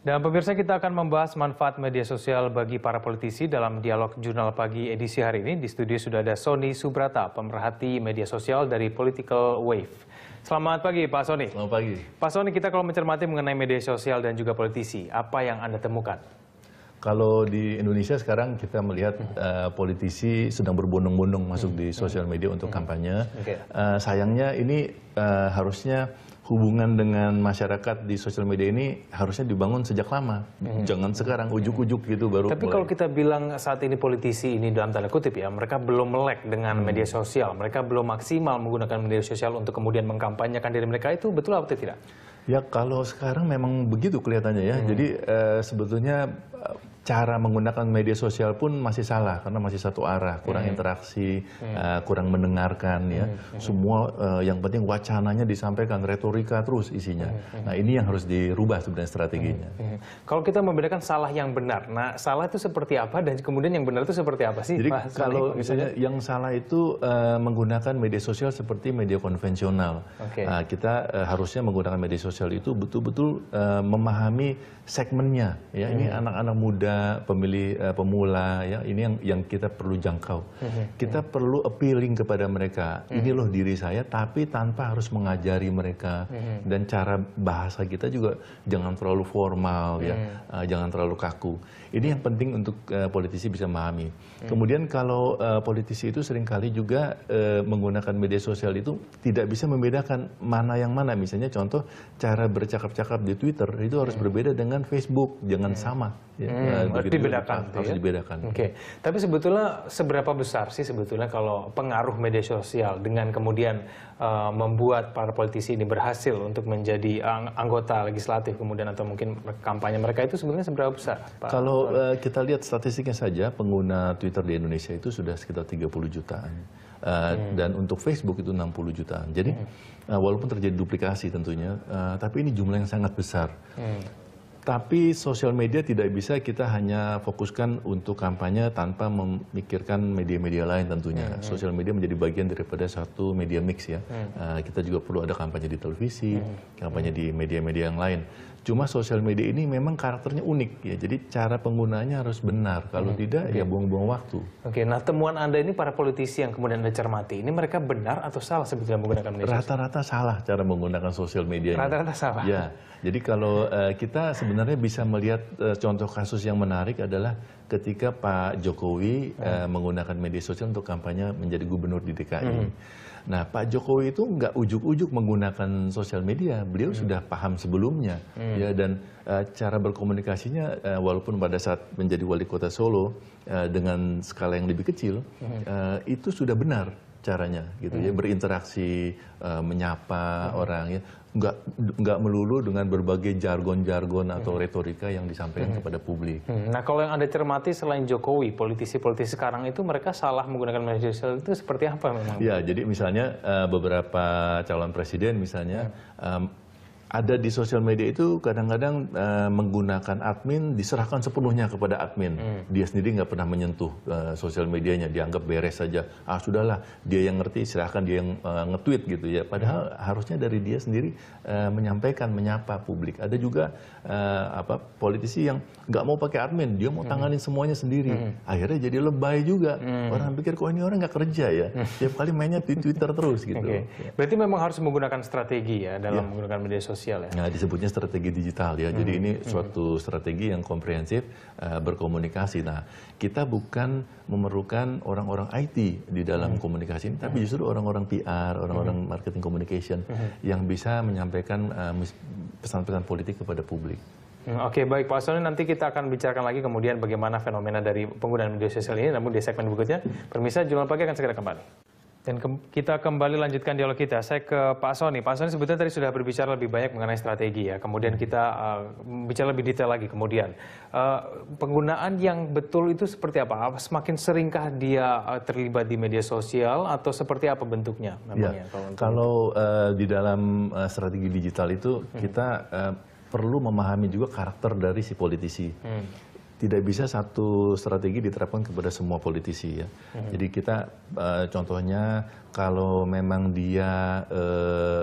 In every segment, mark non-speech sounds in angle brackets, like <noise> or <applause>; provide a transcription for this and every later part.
Dan pemirsa kita akan membahas manfaat media sosial bagi para politisi dalam dialog jurnal pagi edisi hari ini. Di studio sudah ada Sony Subrata, pemerhati media sosial dari Political Wave. Selamat pagi Pak Sony. Selamat pagi. Pak Sony, kita kalau mencermati mengenai media sosial dan juga politisi, apa yang Anda temukan? Kalau di Indonesia sekarang kita melihat uh, politisi sedang berbondong-bondong masuk hmm. di sosial hmm. media untuk kampanye. Uh, sayangnya ini uh, harusnya hubungan dengan masyarakat di sosial media ini harusnya dibangun sejak lama. hmm Jangan sekarang ujuk-ujuk gitu baru. Tapi kalau kita bilang saat ini politisi ini dalam tanda kutip ya, mereka belum melek dengan hmm. media sosial, mereka belum maksimal menggunakan media sosial untuk kemudian mengkampanyekan diri mereka itu betul atau tidak? Ya kalau sekarang memang begitu kelihatannya ya. Hmm. Jadi eh, sebetulnya cara menggunakan media sosial pun masih salah karena masih satu arah, kurang hmm. interaksi, hmm. Uh, kurang mendengarkan ya. Hmm. hmm. Semua uh, yang penting wacananya disampaikan, retorika terus isinya. Hmm. hmm. Nah, ini yang harus dirubah sebenarnya strateginya. Hmm. Hmm. Kalau kita membedakan salah yang benar. Nah, salah itu seperti apa dan kemudian yang benar itu seperti apa sih? Jadi Mas, kalau misalnya yang salah itu uh, menggunakan media sosial seperti media konvensional. Okay. Uh, kita uh, harusnya menggunakan media sosial itu betul-betul uh, memahami segmennya ya. Hmm. Ini anak-anak muda pemilih uh, pemula, ya ini yang yang kita perlu jangkau. Mhm. Kita mm-hmm. perlu appealing kepada mereka. Ini mhm. loh diri saya, tapi tanpa harus mengajari mereka mm-hmm. dan cara bahasa kita juga jangan terlalu formal, mm-hmm. ya, uh, jangan terlalu kaku. Ini yang penting untuk uh, politisi bisa memahami. Mm-hmm. Kemudian kalau uh, politisi itu seringkali juga uh, menggunakan media sosial itu tidak bisa membedakan mana yang mana. Misalnya contoh cara bercakap-cakap di Twitter itu harus mm-hmm. berbeda dengan Facebook, jangan mm-hmm. sama. Ya. Hmm harus dibedakan harus, ya? dibedakan. Oke. Okay. Tapi sebetulnya seberapa besar sih sebetulnya kalau pengaruh media sosial dengan kemudian uh, membuat para politisi ini berhasil untuk menjadi ang eh, anggota legislatif kemudian atau mungkin kampanye mereka itu sebenarnya seberapa besar? Pak? Kalau uh, kita lihat statistiknya saja pengguna Twitter di Indonesia itu sudah sekitar 30 jutaan. Uh, hmm. dan untuk Facebook itu 60 jutaan. Jadi hmm. uh, walaupun terjadi duplikasi tentunya, uh, tapi ini jumlah yang sangat besar. Hmm. Tapi sosial media tidak bisa kita hanya fokuskan untuk kampanye tanpa memikirkan media-media lain tentunya. Hmm. hmm. Sosial media menjadi bagian daripada satu media mix ya. Hmm. Uh, kita juga perlu ada kampanye di televisi, hmm. kampanye hmm. di media-media yang lain. Cuma sosial media ini memang karakternya unik ya. Jadi cara penggunanya harus benar. Kalau hmm. tidak ya buang-buang waktu. Oke, nah temuan Anda ini para politisi yang kemudian Anda cermati, ini mereka benar atau salah sebetulnya menggunakan media Rata-rata salah cara menggunakan sosial media. Rata-rata salah. Ya. Jadi kalau uh, kita sebenarnya bisa melihat uh, contoh kasus yang menarik adalah ketika Pak Jokowi hmm. uh, menggunakan media sosial untuk kampanye menjadi gubernur di DKI. Hmm. Nah, Pak Jokowi itu nggak ujuk-ujuk menggunakan sosial media. Beliau hmm. sudah paham sebelumnya, hmm. ya. Dan uh, cara berkomunikasinya, uh, walaupun pada saat menjadi wali kota Solo uh, dengan skala yang lebih kecil, hmm. uh, itu sudah benar caranya gitu ya hmm. berinteraksi uh, menyapa hmm. orang ya nggak nggak melulu dengan berbagai jargon-jargon atau hmm. retorika yang disampaikan hmm. kepada publik. Hmm. Nah kalau yang anda cermati selain Jokowi, politisi-politisi sekarang itu mereka salah menggunakan media sosial itu seperti apa memang? Ya jadi misalnya uh, beberapa calon presiden misalnya hmm ada di sosial media itu kadang-kadang e, menggunakan admin diserahkan sepenuhnya kepada admin. Hmm. Dia sendiri nggak pernah menyentuh e, sosial medianya, dianggap beres saja. Ah sudahlah, dia yang ngerti, silahkan dia yang e, nge-tweet gitu ya. Padahal hmm. harusnya dari dia sendiri e, menyampaikan, menyapa publik. Ada juga e, apa politisi yang nggak mau pakai admin, dia mau tangani hmm. semuanya sendiri. Hmm. Akhirnya jadi lebay juga. Hmm. Orang pikir kok ini orang nggak kerja ya. Hmm. Tiap kali mainnya di Twitter terus gitu. Okay. Berarti memang harus menggunakan strategi ya dalam yeah. menggunakan media sosial sosial ya. Nah, disebutnya strategi digital ya. Hmm. Jadi ini hmm. suatu hmm. strategi yang komprehensif uh, berkomunikasi. Nah, kita bukan memerlukan orang-orang IT di dalam hmm. komunikasi ini, tapi hmm. justru orang-orang PR, orang-orang hmm. marketing communication hmm. yang bisa menyampaikan eh, pesan-pesan uh, politik kepada publik. Hmm, oke, okay, baik Pak Soni, nanti kita akan bicarakan lagi kemudian bagaimana fenomena dari penggunaan media sosial ini, namun di segmen berikutnya, permisa, Jualan Pagi akan segera kembali. Dan ke kita kembali lanjutkan dialog kita. Saya ke Pak Soni. Pak Soni sebetulnya tadi sudah berbicara lebih banyak mengenai strategi ya. Kemudian kita uh, bicara lebih detail lagi kemudian. Uh, penggunaan yang betul itu seperti apa? Semakin seringkah dia uh, terlibat di media sosial atau seperti apa bentuknya? Namanya, ya. Kalau, uh, di dalam uh, strategi digital itu hmm. kita uh, perlu memahami juga karakter dari si politisi. Hmm tidak bisa satu strategi diterapkan kepada semua politisi ya. Hmm. Jadi kita eh, contohnya kalau memang dia eh,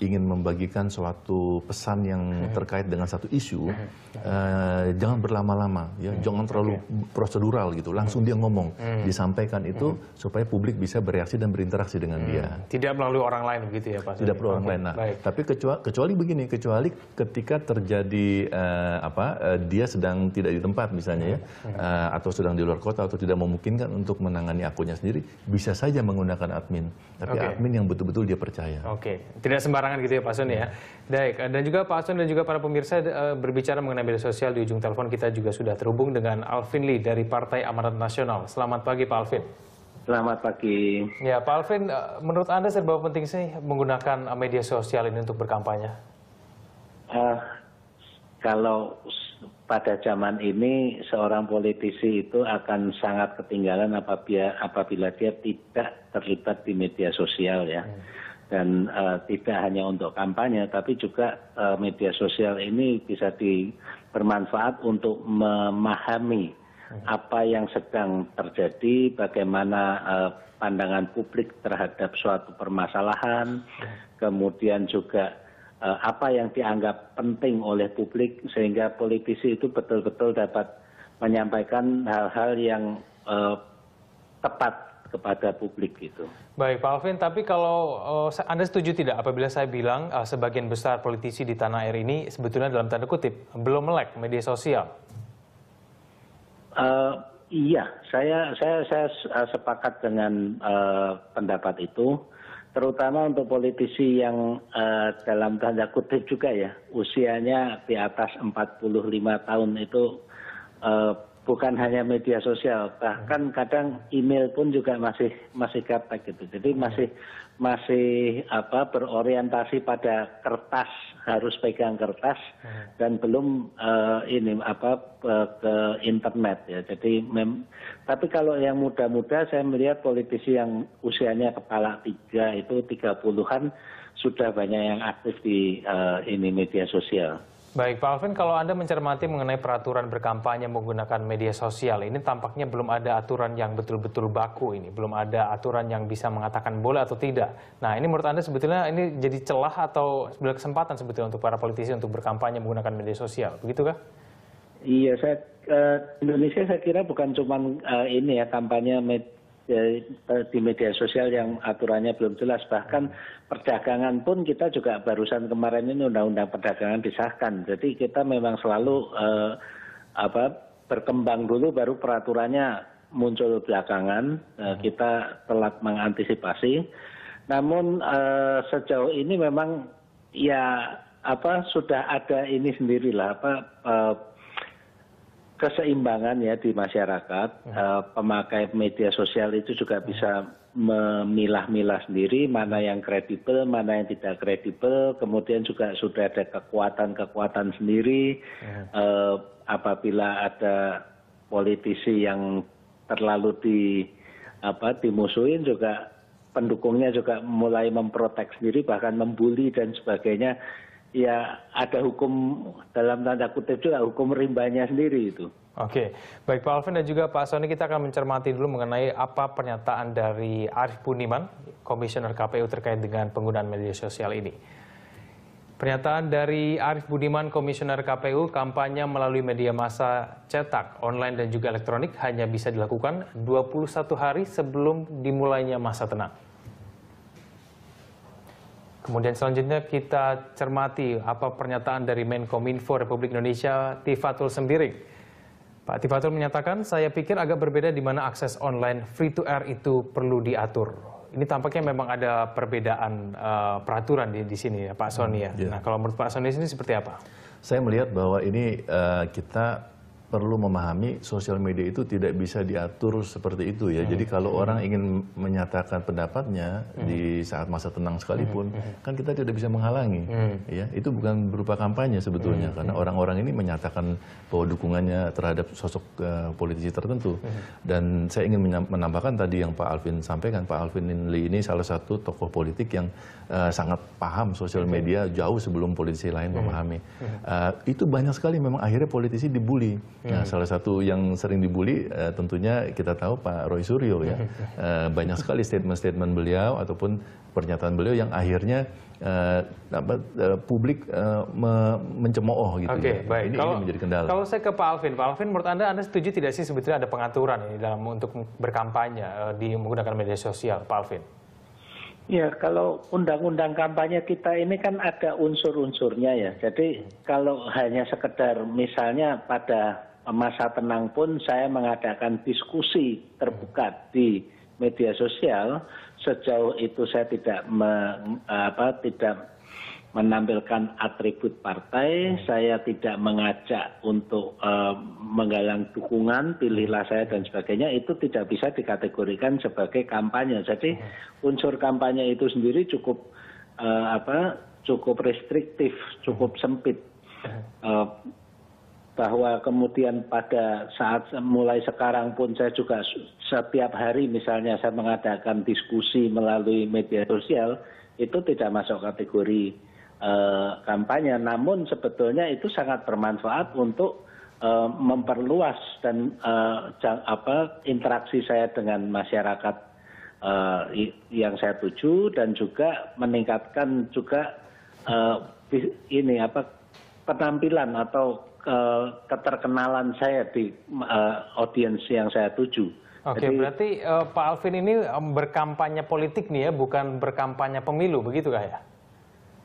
ingin membagikan suatu pesan yang hmm. terkait dengan satu isu, hmm. eh, jangan berlama-lama, ya, hmm. jangan terlalu prosedural gitu. Langsung dia ngomong, disampaikan itu supaya publik bisa bereaksi dan berinteraksi dengan dia. Tidak melalui orang lain begitu ya Pak? Tidak perlu orang lain. Nah, tapi kecuali, kecuali begini, kecuali ketika terjadi eh, apa dia sedang tidak di tempat misalnya ya, atau sedang di luar kota atau tidak memungkinkan untuk menangani akunnya sendiri, bisa saja menggunakan admin, tapi okay. admin yang betul-betul dia percaya. Oke, okay. tidak sembarangan gitu ya Pak Sun ya. Iya. Baik, dan juga Pak Sun dan juga para pemirsa eh, berbicara mengenai media sosial di ujung telepon kita juga sudah terhubung dengan Alvin Lee dari Partai Amanat Nasional. Selamat pagi Pak Alvin. Selamat pagi. Ya Pak Alvin, eh, menurut Anda serba penting sih menggunakan media sosial ini untuk berkampanye? Uh, kalau pada zaman ini seorang politisi itu akan sangat ketinggalan apabila, dia tidak terlibat di media sosial ya. Hmm. Dan uh, tidak hanya untuk kampanye, tapi juga uh, media sosial ini bisa di, bermanfaat untuk memahami hmm. apa yang sedang terjadi, bagaimana uh, pandangan publik terhadap suatu permasalahan, hmm. kemudian juga Eh, apa yang dianggap penting oleh publik sehingga politisi itu betul-betul dapat menyampaikan hal-hal yang uh, tepat kepada publik gitu. Baik Pak Alvin, tapi kalau uh, Anda setuju tidak apabila saya bilang uh, sebagian besar politisi di tanah air ini sebetulnya dalam tanda kutip belum melek media sosial? Uh, iya, saya saya saya sepakat dengan uh, pendapat itu terutama untuk politisi yang eh, dalam tanda kutip juga ya usianya di atas 45 tahun itu eh, bukan hanya media sosial bahkan kadang email pun juga masih masih gaptek gitu jadi masih masih apa berorientasi pada kertas harus pegang kertas hmm. dan belum eh, ini apa eh, ke internet ya. Jadi mem tapi kalau yang muda-muda saya melihat politisi yang usianya kepala tiga itu tiga puluhan sudah banyak yang aktif di uh, ini media sosial. Baik, Pak Alvin, kalau Anda mencermati mengenai peraturan berkampanye menggunakan media sosial, ini tampaknya belum ada aturan yang betul-betul baku ini, belum ada aturan yang bisa mengatakan boleh atau tidak. Nah, ini menurut Anda sebetulnya ini jadi celah atau sebelah kesempatan sebetulnya untuk para politisi untuk berkampanye menggunakan media sosial, begitu kah? Iya, saya, uh, Indonesia saya kira bukan cuma uh, eh, ini ya, kampanye media. Ya, eh, di media sosial yang aturannya belum jelas bahkan perdagangan pun kita juga barusan kemarin ini undang-undang perdagangan disahkan jadi kita memang selalu eh, apa berkembang dulu baru peraturannya muncul belakangan eh, kita telat mengantisipasi namun eh, sejauh ini memang ya apa sudah ada ini sendirilah apa eh, keseimbangan ya di masyarakat uh, pemakai media sosial itu juga hmm. bisa memilah-milah sendiri mana yang kredibel, mana yang tidak kredibel, kemudian juga sudah ada kekuatan-kekuatan sendiri uh, apabila ada politisi yang terlalu di apa dimusuhin juga pendukungnya juga mulai memprotek sendiri bahkan membuli dan sebagainya ya ada hukum dalam tanda kutip juga ya, hukum rimbanya sendiri itu. Oke, baik Pak Alvin dan juga Pak Soni kita akan mencermati dulu mengenai apa pernyataan dari Arif Puniman, Komisioner KPU terkait dengan penggunaan media sosial ini. Pernyataan dari Arif Budiman, Komisioner KPU, kampanye melalui media massa cetak, online dan juga elektronik hanya bisa dilakukan 21 hari sebelum dimulainya masa tenang. Kemudian selanjutnya kita cermati apa pernyataan dari Menkominfo Republik Indonesia Tifatul sendiri. Pak Tifatul menyatakan, saya pikir agak berbeda di mana akses online free to air itu perlu diatur. Ini tampaknya memang ada perbedaan uh, peraturan di, di sini ya Pak Sonia. Ya. Hmm, yeah. Nah kalau menurut Pak Sonia ini seperti apa? Saya melihat bahwa ini uh, kita perlu memahami sosial media itu tidak bisa diatur seperti itu ya. Hmm. Jadi kalau hmm. orang ingin menyatakan pendapatnya hmm. di saat masa tenang sekalipun, hmm. hmm. kan kita tidak bisa menghalangi. Hmm. Ya, itu bukan berupa kampanye sebetulnya hmm. karena orang-orang ini menyatakan bahwa dukungannya terhadap sosok uh, politisi tertentu. Hmm. Dan saya ingin menambahkan tadi yang Pak Alvin sampaikan, Pak Alvin Lee ini salah satu tokoh politik yang uh, sangat paham sosial hmm. media jauh sebelum politisi lain hmm. memahami. Uh, itu banyak sekali memang akhirnya politisi dibully Nah, hmm. salah satu yang sering dibully uh, tentunya kita tahu Pak Roy Suryo ya. Uh, <laughs> banyak sekali statement-statement beliau ataupun pernyataan beliau yang akhirnya uh, eh, apa, uh, publik uh, me mencemooh gitu. okay, ya. baik. Ini, kalau, ini menjadi kendala. Kalau saya ke Pak Alvin, Pak Alvin, menurut anda, anda setuju tidak sih sebetulnya ada pengaturan ini dalam untuk berkampanye uh, di menggunakan media sosial, Pak Alvin? Ya, kalau undang-undang kampanye kita ini kan ada unsur-unsurnya ya. Jadi hmm. kalau hanya sekedar misalnya pada masa tenang pun saya mengadakan diskusi terbuka di media sosial sejauh itu saya tidak me, apa, tidak menampilkan atribut partai hmm. saya tidak mengajak untuk uh, menggalang dukungan pilihlah saya dan sebagainya itu tidak bisa dikategorikan sebagai kampanye jadi hmm. unsur kampanye itu sendiri cukup uh, apa cukup restriktif cukup hmm. sempit uh, bahwa kemudian pada saat mulai sekarang pun saya juga setiap hari misalnya saya mengadakan diskusi melalui media sosial itu tidak masuk kategori eh, kampanye namun sebetulnya itu sangat bermanfaat untuk eh, memperluas dan uh, apa interaksi saya dengan masyarakat yang saya tuju dan juga meningkatkan juga ini apa penampilan atau Eh, keterkenalan saya di uh, audiens yang saya tuju. Oke, okay, berarti uh, Pak Alvin ini berkampanye politik nih ya, bukan berkampanye pemilu, begitu kah ya?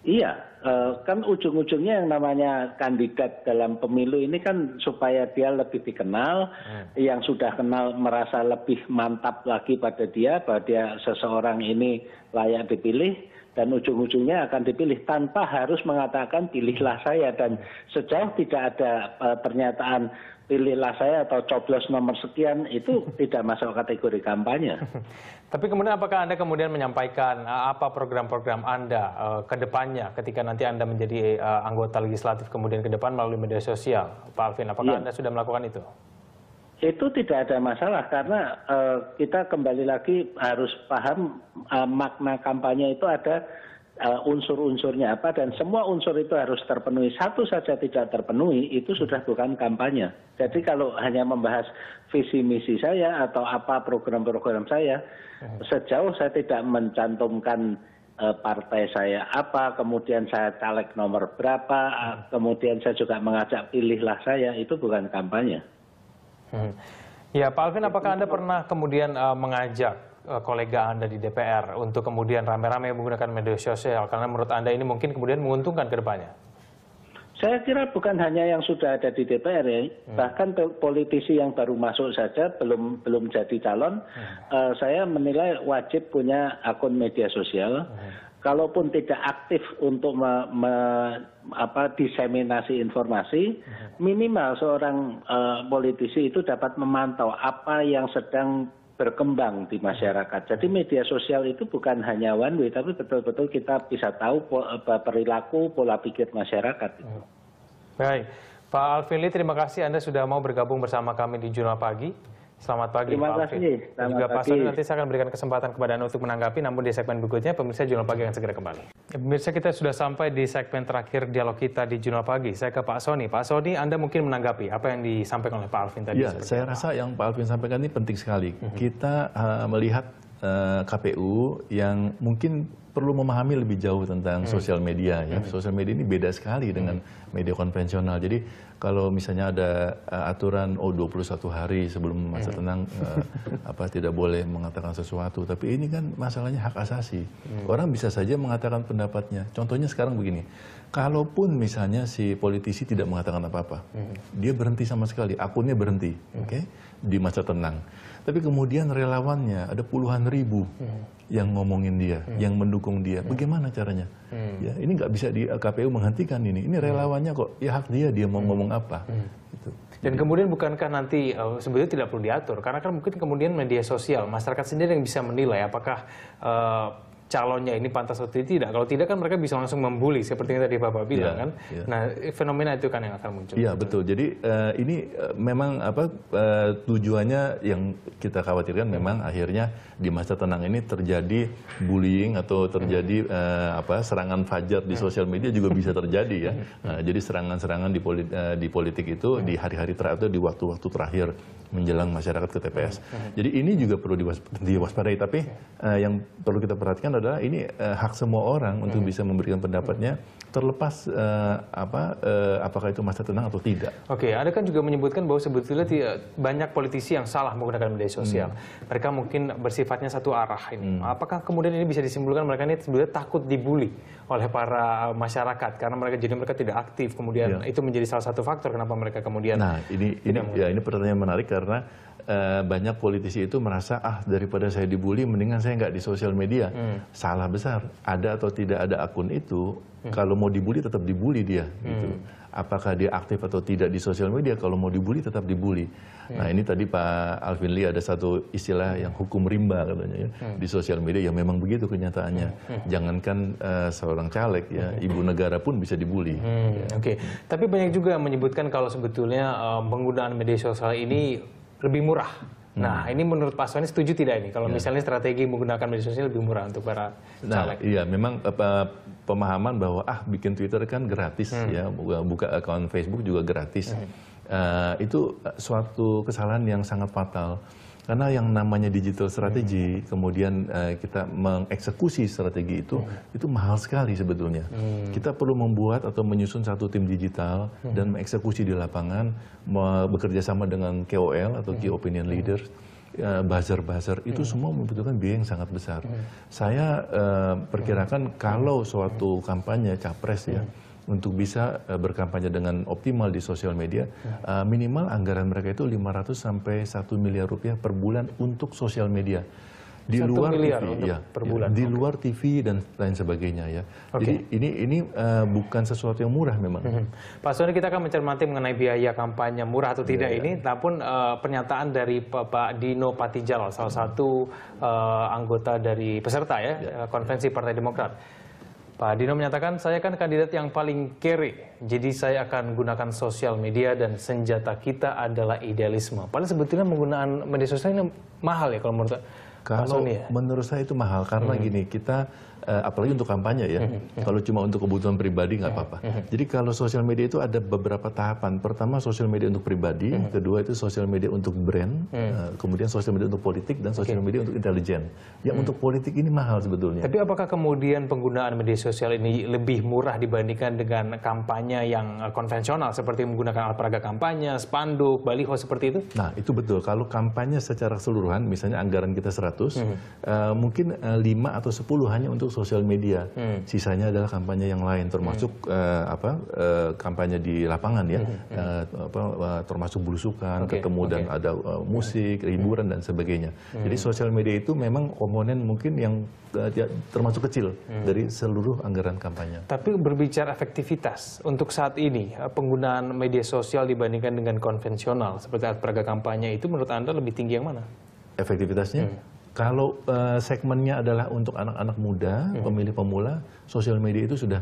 Iya, uh, kan ujung-ujungnya yang namanya kandidat dalam pemilu ini kan supaya dia lebih dikenal, hmm. yang sudah kenal merasa lebih mantap lagi pada dia bahwa dia seseorang ini layak dipilih dan ujung-ujungnya akan dipilih tanpa harus mengatakan pilihlah saya dan sejauh tidak ada e, pernyataan pilihlah saya atau coblos nomor sekian itu <laughs> tidak masuk kategori kampanye. <laughs> Tapi kemudian apakah Anda kemudian menyampaikan e, apa program-program Anda uh, ke depannya ketika nanti Anda menjadi uh, anggota legislatif kemudian ke depan melalui media sosial? Pak Alvin, apakah ya. Anda sudah melakukan itu? itu tidak ada masalah karena eh, kita kembali lagi harus paham eh, makna kampanye itu ada eh, unsur-unsurnya apa dan semua unsur itu harus terpenuhi. Satu saja tidak terpenuhi itu sudah bukan kampanye. Jadi kalau hanya membahas visi misi saya atau apa program-program saya, hmm. sejauh saya tidak mencantumkan partai saya apa, kemudian saya caleg nomor berapa, hmm. kemudian saya juga mengajak pilihlah saya, itu bukan kampanye. Hmm. Ya, Pak Alvin, apakah Anda pernah kemudian uh, mengajak uh, kolega Anda di DPR untuk kemudian rame-rame menggunakan media sosial? Karena menurut Anda ini mungkin kemudian menguntungkan ke depannya. Saya kira bukan hanya yang sudah ada di DPR ya, hmm. bahkan politisi yang baru masuk saja belum belum jadi calon, hmm. uh, saya menilai wajib punya akun media sosial. Hmm kalaupun tidak aktif untuk apa, diseminasi informasi, mhm. minimal seorang eh, politisi itu dapat memantau apa yang sedang berkembang di masyarakat. Jadi mhm. media sosial itu bukan hanya one way, tapi betul-betul kita bisa tahu perilaku, pola pikir masyarakat. Mhm. Baik, Pak Alfili, terima kasih Anda sudah mau bergabung bersama kami di Jurnal Pagi. Selamat pagi, Terima Pak Alvin. Selamat Dan juga Pak Sony, nanti saya akan berikan kesempatan kepada Anda untuk menanggapi, namun di segmen berikutnya, pemirsa Jurnal Pagi akan segera kembali. Ya, pemirsa, kita sudah sampai di segmen terakhir dialog kita di Jurnal Pagi. Saya ke Pak Sony. Pak Sony, Anda mungkin menanggapi apa yang disampaikan oleh Pak Alvin tadi. Ya, saya apa? rasa yang Pak Alvin sampaikan ini penting sekali. Mm -hmm. Kita uh, melihat Eh, KPU yang mungkin perlu memahami lebih jauh tentang hmm. sosial media ya. Hmm. Sosial media ini beda sekali hmm. dengan hmm. media konvensional. Jadi kalau misalnya ada uh, aturan oh 21 hari sebelum masa hmm. tenang uh, <laughs> apa tidak boleh mengatakan sesuatu, tapi ini kan masalahnya hak asasi. Hmm. Orang bisa saja mengatakan pendapatnya. Contohnya sekarang begini. Kalaupun misalnya si politisi tidak mengatakan apa-apa, hmm. dia berhenti sama sekali, akunnya berhenti, hmm. oke, okay? di masa tenang. Tapi kemudian relawannya ada puluhan ribu hmm. yang ngomongin dia, hmm. yang mendukung dia. Hmm. Bagaimana caranya? Hmm. Ya, ini nggak bisa di eh, KPU menghentikan ini. Ini hmm. relawannya kok, ya hak dia, dia mau hmm. ngomong apa. Hmm. Gitu. Dan kemudian bukankah nanti uh, eh, sebenarnya tidak perlu diatur? Karena kan mungkin kemudian media sosial, masyarakat sendiri yang bisa menilai apakah uh, calonnya ini pantas atau tidak. Kalau tidak kan mereka bisa langsung membuli seperti yang tadi Bapak iya, bilang yeah, kan. Yeah. Nah, fenomena itu kan yang akan muncul. Iya, yeah, betul. Jadi uh, ini eh, memang apa uh, tujuannya yang kita khawatirkan hmm. memang akhirnya di masa tenang ini terjadi bullying atau terjadi hmm. uh, apa serangan fajar di hmm. sosial media juga bisa terjadi ya. Hmm. Uh, jadi serangan-serangan di, politi uh, di politik itu hmm. di hari-hari terakhir di waktu-waktu terakhir menjelang masyarakat ke TPS. Jadi ini juga perlu diwaspadai. Tapi uh, yang perlu kita perhatikan adalah ini uh, hak semua orang untuk bisa memberikan pendapatnya terlepas uh, apa uh, apakah itu masa tenang atau tidak. Oke, okay, Anda kan juga menyebutkan bahwa sebetulnya banyak politisi yang salah menggunakan media sosial. Hmm. Mereka mungkin bersifatnya satu arah ini. Hmm. Apakah kemudian ini bisa disimpulkan mereka ini sebetulnya takut dibully oleh para masyarakat karena mereka jadi mereka tidak aktif. Kemudian ya. itu menjadi salah satu faktor kenapa mereka kemudian Nah, ini ini ya ini pertanyaan menarik ¿Verdad? Eh, banyak politisi itu merasa ah daripada saya dibully mendingan saya nggak di sosial media hmm. salah besar ada atau tidak ada akun itu hmm. kalau mau dibully tetap dibully dia hmm. gitu apakah dia aktif atau tidak di sosial media kalau mau dibully tetap dibully hmm. nah ini tadi Pak Alvin Lee ada satu istilah yang hukum rimba katanya ya. hmm. di sosial media ya memang begitu kenyataannya hmm. hmm. jangankan uh, seorang caleg ya hmm. ibu negara pun bisa dibully hmm. ya. oke okay. tapi banyak juga menyebutkan kalau sebetulnya uh, penggunaan media sosial ini hmm lebih murah. Hmm. Nah, hmm. ini menurut Pak Soni setuju tidak ini? Kalau ya. misalnya strategi menggunakan media sosial lebih murah untuk para nah, caleg. nah, Iya, memang apa, eh, pemahaman bahwa ah bikin Twitter kan gratis hmm. ya, buka akun Facebook juga gratis. Hmm. Uh, itu suatu kesalahan yang sangat fatal. Karena yang namanya digital strategi, hmm. kemudian uh, kita mengeksekusi strategi itu, hmm. itu mahal sekali sebetulnya. Hmm. Kita perlu membuat atau menyusun satu tim digital hmm. dan mengeksekusi di lapangan, bekerja sama dengan KOL atau hmm. Key Opinion hmm. Leaders, eh, buzzer-buzzer, hmm. itu semua membutuhkan biaya yang sangat besar. Hmm. Saya uh, perkirakan hmm. kalau hmm. suatu kampanye capres ya, untuk bisa eh, berkampanye dengan optimal di sosial media, ya. eh, minimal anggaran mereka itu 500 sampai 1 miliar rupiah per bulan untuk sosial media di luar TV, ya, per ya, bulan. di luar TV dan lain sebagainya ya. Okay. Jadi ini ini uh, bukan sesuatu yang murah memang. Hmm. Pak Soni kita akan mencermati mengenai biaya kampanye murah atau tidak yeah, iya. ini, yeah. namun uh, pernyataan dari Pak Dino Patijal salah mhm. satu uh, anggota dari peserta ya yeah. Ya. konvensi Partai Demokrat Pak Dino menyatakan, saya kan kandidat yang paling kere, jadi saya akan gunakan sosial media dan senjata kita adalah idealisme. Padahal sebetulnya penggunaan media sosial ini mahal ya kalau menurut Kalau Pak Sony ya? menurut saya itu mahal, karena hmm. gini, kita Eh, apalagi untuk kampanye ya. Mm-hmm. Mm-hmm. Kalau cuma untuk kebutuhan pribadi nggak apa-apa. Mm-hmm. Jadi kalau sosial media itu ada beberapa tahapan. Pertama sosial media untuk pribadi, kedua itu sosial media untuk brand, eh, kemudian sosial media untuk politik dan sosial media untuk intelijen. Yang untuk politik ini mahal sebetulnya. Tapi apakah kemudian penggunaan media sosial ini lebih murah dibandingkan dengan kampanye yang konvensional seperti menggunakan alat peraga kampanye, spanduk, baliho seperti itu? Nah, itu betul. Kalau kampanye secara keseluruhan misalnya anggaran kita 100, uh, eh, mungkin uh, 5 atau 10 hanya untuk sosial media. Hmm. Sisanya adalah kampanye yang lain termasuk hmm. uh, apa uh, kampanye di lapangan ya. Hmm. Uh, apa uh, termasuk belusukan, okay. ketemu okay. dan ada uh, musik, hiburan hmm. dan sebagainya. Hmm. Jadi sosial media itu memang komponen mungkin yang uh, termasuk kecil hmm. dari seluruh anggaran kampanye. Tapi berbicara efektivitas untuk saat ini penggunaan media sosial dibandingkan dengan konvensional seperti alat peraga kampanye itu menurut Anda lebih tinggi yang mana? Efektivitasnya? Hmm kalau uh, segmennya adalah untuk anak-anak muda, hmm. pemilih pemula, sosial media itu sudah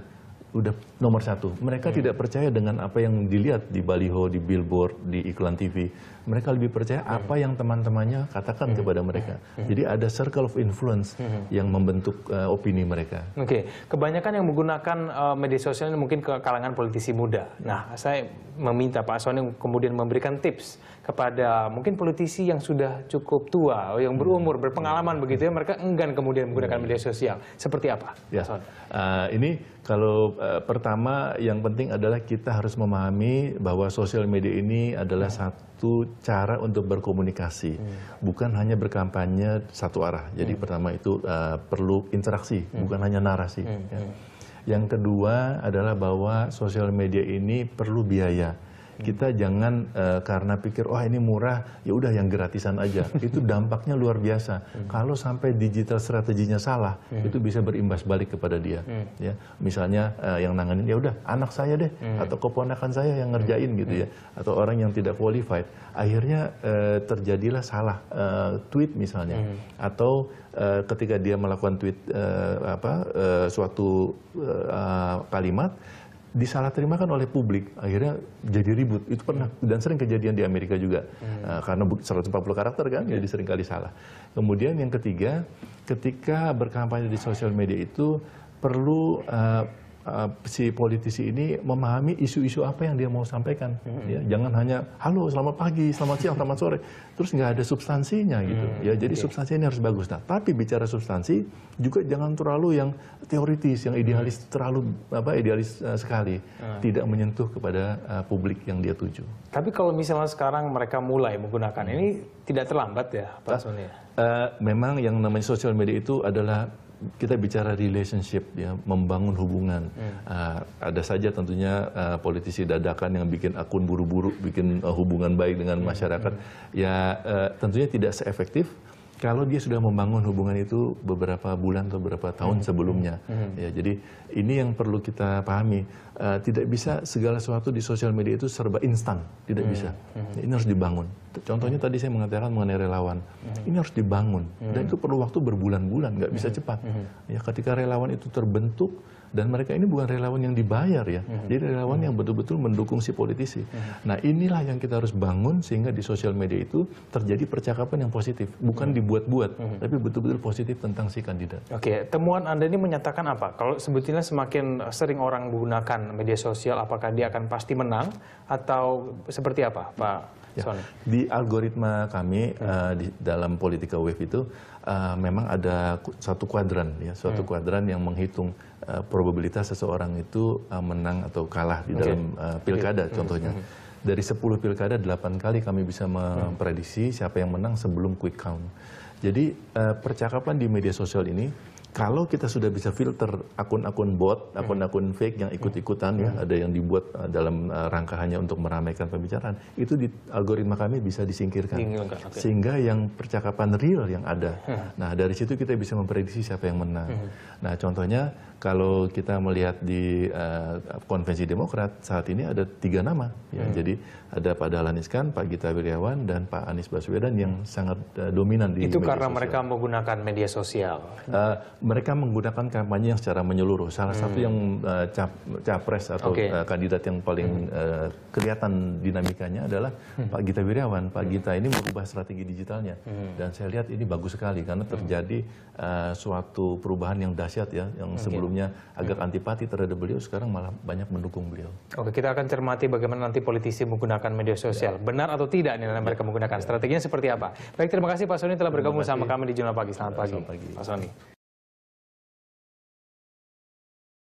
udah nomor satu. Mereka hmm. tidak percaya dengan apa yang dilihat di baliho, di billboard, di iklan TV. Mereka lebih percaya hmm. apa yang teman-temannya katakan hmm. kepada mereka. Hmm. hmm. Jadi ada circle of influence hmm. hmm. yang membentuk uh, opini mereka. Oke, okay. kebanyakan yang menggunakan uh, media sosial ini mungkin ke kalangan politisi muda. Nah, saya meminta Pak Sony kemudian memberikan tips kepada mungkin politisi yang sudah cukup tua, yang hmm. berumur, berpengalaman hmm. begitu ya, mereka enggan kemudian menggunakan media sosial. Seperti apa? Ya, uh, ini kalau uh, pertama yang penting adalah kita harus memahami bahwa sosial media ini adalah hmm. satu cara untuk berkomunikasi, hmm. bukan hanya berkampanye satu arah. Jadi hmm. pertama itu uh, perlu interaksi, hmm. bukan hanya narasi. Hmm. Ya. Hmm. Yang kedua adalah bahwa sosial media ini perlu biaya. Kita hmm. jangan uh, karena pikir wah oh, ini murah, ya udah yang gratisan aja. <laughs> itu dampaknya luar biasa. Hmm. Kalau sampai digital strateginya salah, hmm. itu bisa berimbas balik kepada dia. Hmm. Ya, misalnya uh, yang nanganin ya udah anak saya deh hmm. atau keponakan saya yang ngerjain hmm. gitu ya hmm. atau orang yang tidak qualified. Akhirnya uh, terjadilah salah uh, tweet misalnya hmm. atau uh, ketika dia melakukan tweet uh, apa uh, suatu uh, kalimat disalah terimakan oleh publik akhirnya jadi ribut itu pernah hmm. dan sering kejadian di Amerika juga hmm. Eh, karena 140 karakter kan jadi ya. sering kali salah kemudian yang ketiga ketika berkampanye di sosial media itu perlu uh, Eh, si politisi ini memahami isu-isu apa yang dia mau sampaikan. Hmm. Ya, jangan hanya halo selamat pagi, selamat siang, selamat sore, terus nggak ada substansinya gitu. Hmm. Ya, jadi okay. substansi ini harus bagus. Nah, tapi bicara substansi juga jangan terlalu yang teoritis, yang idealis hmm. terlalu apa idealis uh, sekali, hmm. tidak menyentuh kepada uh, publik yang dia tuju. Tapi kalau misalnya sekarang mereka mulai menggunakan hmm. ini mm-hmm. tidak terlambat ya, Pak Sonia? Ya? Uh, memang yang namanya sosial media itu adalah kita bicara relationship ya membangun hubungan hmm. uh, ada saja tentunya uh, politisi dadakan yang bikin akun buru-buru bikin uh, hubungan baik dengan hmm. masyarakat hmm. ya uh, tentunya tidak seefektif kalau dia sudah membangun hubungan itu beberapa bulan atau beberapa tahun hmm. sebelumnya. Hmm. Ya, jadi ini yang perlu kita pahami. Uh, tidak bisa segala sesuatu di sosial media itu serba instan, tidak hmm. bisa. Hmm. Ini harus dibangun. Contohnya hmm. tadi saya mengatakan mengenai relawan, hmm. ini harus dibangun hmm. dan itu perlu waktu berbulan-bulan, nggak bisa hmm. cepat. Hmm. Ya, ketika relawan itu terbentuk dan mereka ini bukan relawan yang dibayar ya, hmm jadi relawan hmm yang betul-betul mendukung si politisi. hmm Nah inilah yang kita harus bangun sehingga di sosial media itu terjadi percakapan yang positif, bukan hmm dibuat-buat, hmm tapi betul-betul positif tentang si kandidat. Oke, okay. temuan Anda ini menyatakan apa? Kalau sebetulnya semakin sering orang menggunakan media sosial, apakah dia akan pasti menang atau seperti apa, Pak? Ya. Sony. Di algoritma kami hmm. uh, di dalam politika wave itu uh, memang ada satu kuadran ya, suatu hmm. kuadran yang menghitung uh, probabilitas seseorang itu uh, menang atau kalah di okay. dalam uh, pilkada hmm. contohnya. Hmm. Dari 10 pilkada 8 kali kami bisa hmm. memprediksi siapa yang menang sebelum quick count. Jadi percakapan di media sosial ini kalau kita sudah bisa filter akun-akun bot, hmm. akun-akun fake yang ikut-ikutan hmm. ya, ada yang dibuat eh, dalam eh, rangka hanya untuk meramaikan pembicaraan, itu di algoritma kami bisa disingkirkan. Okay. Sehingga yang percakapan real yang ada. Hmm. Nah, dari situ kita bisa memprediksi siapa yang menang. Nah, contohnya kalau kita melihat di uh, konvensi Demokrat saat ini ada tiga nama ya. Hmm. Jadi ada Pak Dahlan Iskan, Pak Gita Wirjawan dan Pak Anies Baswedan yang sangat uh, dominan di Itu media karena mereka menggunakan media sosial. Uh, mereka menggunakan kampanye yang secara menyeluruh. Salah hmm. satu yang uh, cap, capres atau okay. uh, eh, kandidat yang paling hmm. uh, kelihatan dinamikanya adalah hmm. Pak Gita Wirjawan. Pak hmm. Gita ini merubah strategi digitalnya hmm. dan saya lihat ini bagus sekali karena hmm. terjadi uh, suatu perubahan yang dahsyat ya, yang okay. sebelumnya agak hmm. antipati terhadap beliau sekarang malah banyak mendukung beliau. Oke, kita akan cermati bagaimana nanti politisi menggunakan media sosial. Ya. Benar atau tidak nih ya. mereka menggunakan ya. strateginya seperti apa? Baik, terima kasih Pak Soni telah bergabung sama kami di Jurnal Pagi. Selamat pagi. Selamat pagi. Pak Soni.